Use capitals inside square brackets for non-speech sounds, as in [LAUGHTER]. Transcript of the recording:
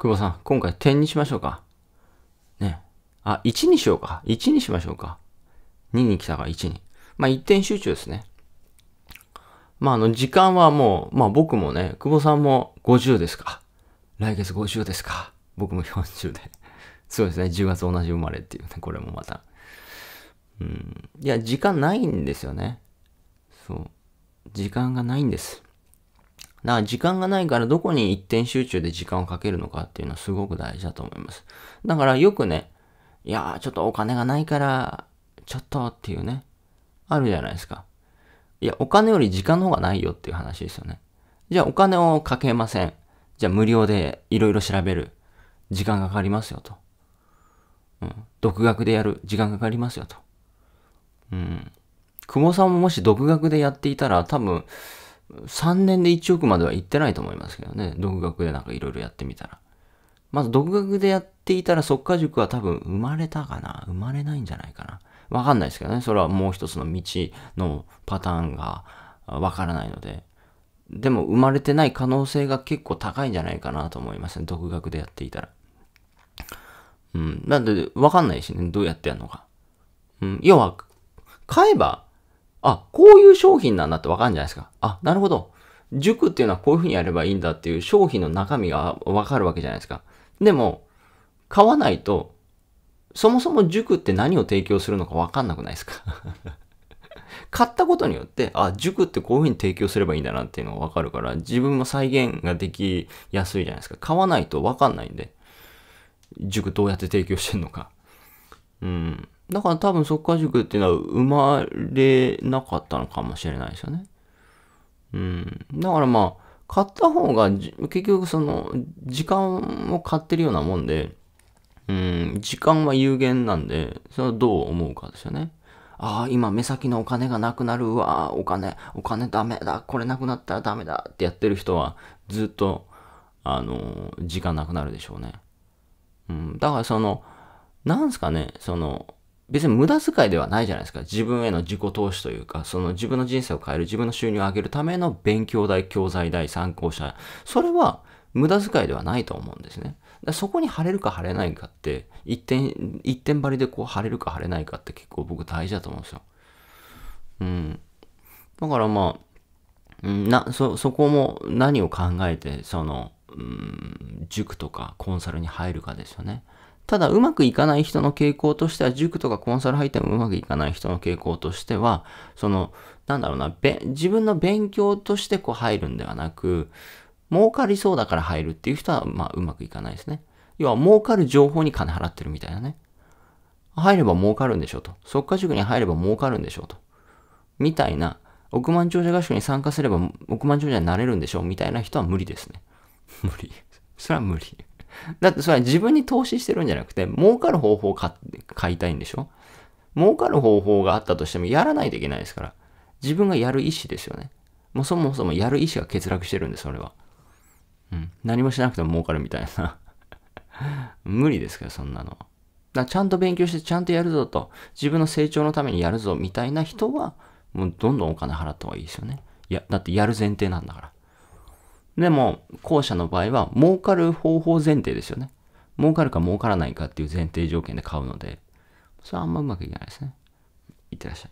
久保さん、今回点にしましょうか。ね。あ、1にしようか。1にしましょうか。2に来たが1に。まあ、1点集中ですね。まあ、あの、時間はもう、まあ僕もね、久保さんも50ですか。来月50ですか。僕も40で。そうですね、10月同じ生まれっていうね、これもまた。うん。いや、時間ないんですよね。そう。時間がないんです。だから時間がないからどこに一点集中で時間をかけるのかっていうのはすごく大事だと思います。だからよくね、いやーちょっとお金がないから、ちょっとっていうね、あるじゃないですか。いや、お金より時間の方がないよっていう話ですよね。じゃあお金をかけません。じゃあ無料でいろいろ調べる。時間がかかりますよと。うん。独学でやる。時間かかりますよと。うん。久保さんももし独学でやっていたら多分、3年で1億までは行ってないと思いますけどね。独学でなんかいろいろやってみたら。まず独学でやっていたら即果塾は多分生まれたかな生まれないんじゃないかなわかんないですけどね。それはもう一つの道のパターンがわからないので。でも生まれてない可能性が結構高いんじゃないかなと思いますね。独学でやっていたら。うん。なんで、わかんないしね。どうやってやるのか。うん。要は、買えばあ、こういう商品なんだってわかるんじゃないですか。あ、なるほど。塾っていうのはこういうふうにやればいいんだっていう商品の中身がわかるわけじゃないですか。でも、買わないと、そもそも塾って何を提供するのかわかんなくないですか [LAUGHS] 買ったことによって、あ、塾ってこういうふうに提供すればいいんだなっていうのがわかるから、自分も再現ができやすいじゃないですか。買わないとわかんないんで、塾どうやって提供してんのか。うん。だから多分即家塾っていうのは生まれなかったのかもしれないですよね。うん。だからまあ、買った方が、結局その、時間を買ってるようなもんで、うん、時間は有限なんで、それはどう思うかですよね。ああ、今目先のお金がなくなるわ、お金、お金ダメだ、これなくなったらダメだってやってる人は、ずっと、あの、時間なくなるでしょうね。うん、だからその、なんすかね、その、別に無駄遣いではないじゃないですか。自分への自己投資というか、その自分の人生を変える、自分の収入を上げるための勉強代、教材代、参考者。それは無駄遣いではないと思うんですね。だそこに貼れるか貼れないかって、一点、一点張りでこう貼れるか貼れないかって結構僕大事だと思うんですよ。うん。だからまあ、な、そ、そこも何を考えて、その、うん、塾とかコンサルに入るかですよね。ただ、うまくいかない人の傾向としては、塾とかコンサル入ってもうまくいかない人の傾向としては、その、なんだろうな、べ自分の勉強としてこう入るんではなく、儲かりそうだから入るっていう人は、まあ、うまくいかないですね。要は、儲かる情報に金払ってるみたいなね。入れば儲かるんでしょと。即価塾に入れば儲かるんでしょと。みたいな、億万長者合宿に参加すれば億万長者になれるんでしょみたいな人は無理ですね。無理。それは無理。[LAUGHS] だってそれは自分に投資してるんじゃなくて、儲かる方法を買いたいんでしょ儲かる方法があったとしてもやらないといけないですから。自分がやる意思ですよね。もうそもそもやる意思が欠落してるんです、それは。うん。何もしなくても儲かるみたいな。[LAUGHS] 無理ですから、そんなの。だちゃんと勉強して、ちゃんとやるぞと、自分の成長のためにやるぞみたいな人は、もうどんどんお金払った方がいいですよね。いや、だってやる前提なんだから。でも、後者の場合は、儲かる方法前提ですよね。儲かるか儲からないかっていう前提条件で買うので、それはあんまうまくいかないですね。いってらっしゃい。